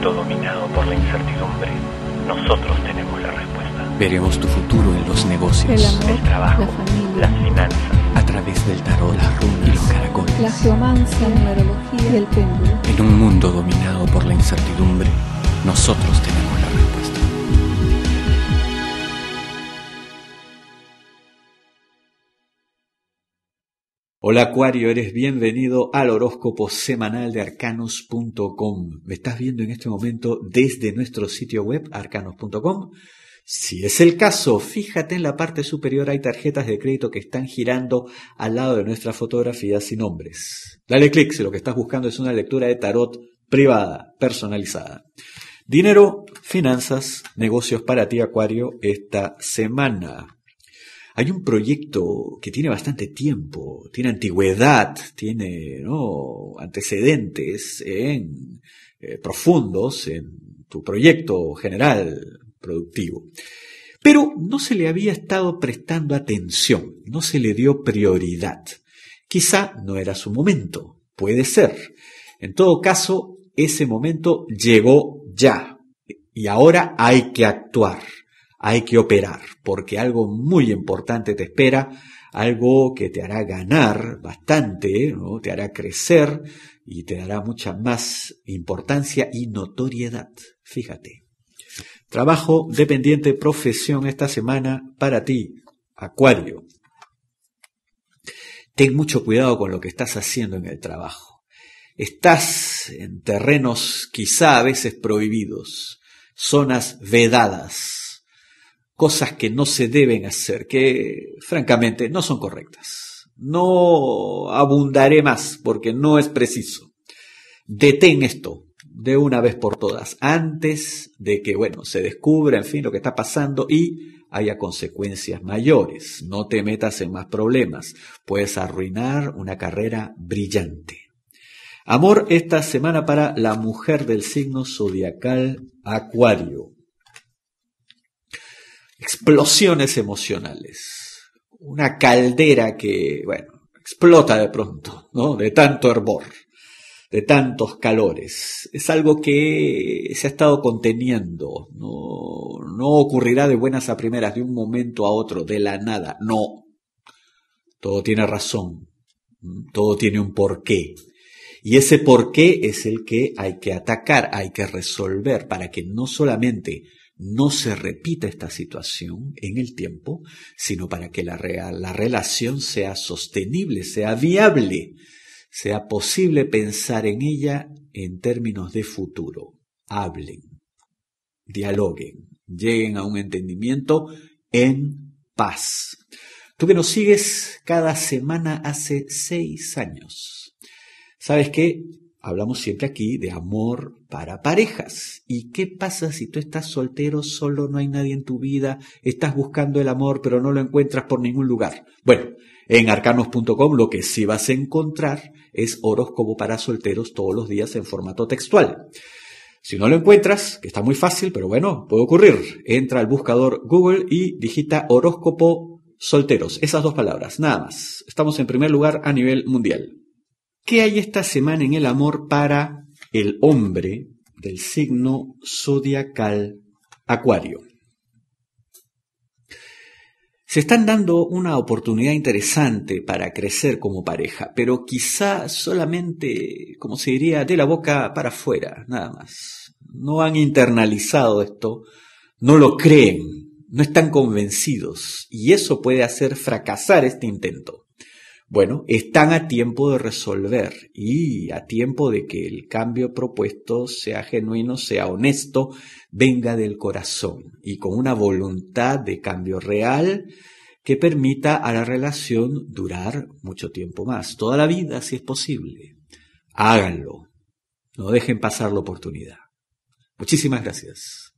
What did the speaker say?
mundo dominado por la incertidumbre, nosotros tenemos la respuesta. Veremos tu futuro en los negocios, el, trabajo, la familia, las finanzas, a través del tarot, las runas y los caracoles, la geomancia, la numerología y el péndulo. En un mundo dominado por la incertidumbre, nosotros tenemos la respuesta. Hola Acuario, eres bienvenido al horóscopo semanal de arcanos.com. Me estás viendo en este momento desde nuestro sitio web arcanos.com. Si es el caso, fíjate en la parte superior hay tarjetas de crédito que están girando al lado de nuestras fotografías sin nombres. Dale clic si lo que estás buscando es una lectura de tarot privada, personalizada. Dinero, finanzas, negocios para ti Acuario esta semana. Hay un proyecto que tiene bastante tiempo, tiene antigüedad, tiene antecedentes en, eh, profundos en tu proyecto general productivo. Pero no se le había estado prestando atención, no se le dio prioridad. Quizá no era su momento, puede ser. En todo caso, ese momento llegó ya y ahora hay que actuar hay que operar, porque algo muy importante te espera, algo que te hará ganar bastante, te hará crecer y te dará mucha más importancia y notoriedad. Fíjate. Trabajo dependiente, profesión esta semana para ti, Acuario. Ten mucho cuidado con lo que estás haciendo en el trabajo. Estás en terrenos quizá a veces prohibidos, zonas vedadas, cosas que no se deben hacer, que francamente no son correctas. No abundaré más porque no es preciso. Detén esto de una vez por todas, antes de que, bueno, se descubra, en fin, lo que está pasando y haya consecuencias mayores. No te metas en más problemas. Puedes arruinar una carrera brillante. Amor esta semana para la mujer del signo zodiacal Acuario explosiones emocionales, una caldera que, bueno, explota de pronto, ¿no? De tanto hervor, de tantos calores. Es algo que se ha estado conteniendo, no, no ocurrirá de buenas a primeras, de un momento a otro, de la nada, no. Todo tiene razón, todo tiene un porqué. Y ese porqué es el que hay que atacar, hay que resolver para que no solamente no se repita esta situación en el tiempo, sino para que la, la relación sea sostenible, sea viable, sea posible pensar en ella en términos de futuro. Hablen, dialoguen, lleguen a un entendimiento en paz. Tú que nos sigues cada semana hace seis años, sabes que hablamos siempre aquí de amor para parejas. ¿Y qué pasa si tú estás soltero, solo, no hay nadie en tu vida, estás buscando el amor pero no lo encuentras por ningún lugar? Bueno, en arcanos.com lo que sí vas a encontrar es horóscopo para solteros todos los días en formato textual. Si no lo encuentras, que está muy fácil, pero bueno, puede ocurrir, entra al buscador Google y digita horóscopo solteros. Esas dos palabras, nada más. Estamos en primer lugar a nivel mundial. ¿Qué hay esta semana en el amor para el hombre del signo zodiacal Acuario? Se están dando una oportunidad interesante para crecer como pareja, pero quizá solamente, como se diría, de la boca para afuera, nada más. No han internalizado esto, no lo creen, no están convencidos, y eso puede hacer fracasar este intento. Bueno, están a tiempo de resolver y a tiempo de que el cambio propuesto sea genuino, sea honesto, venga del corazón y con una voluntad de cambio real que permita a la relación durar mucho tiempo más, toda la vida si es posible. Háganlo, no dejen pasar la oportunidad. Muchísimas gracias.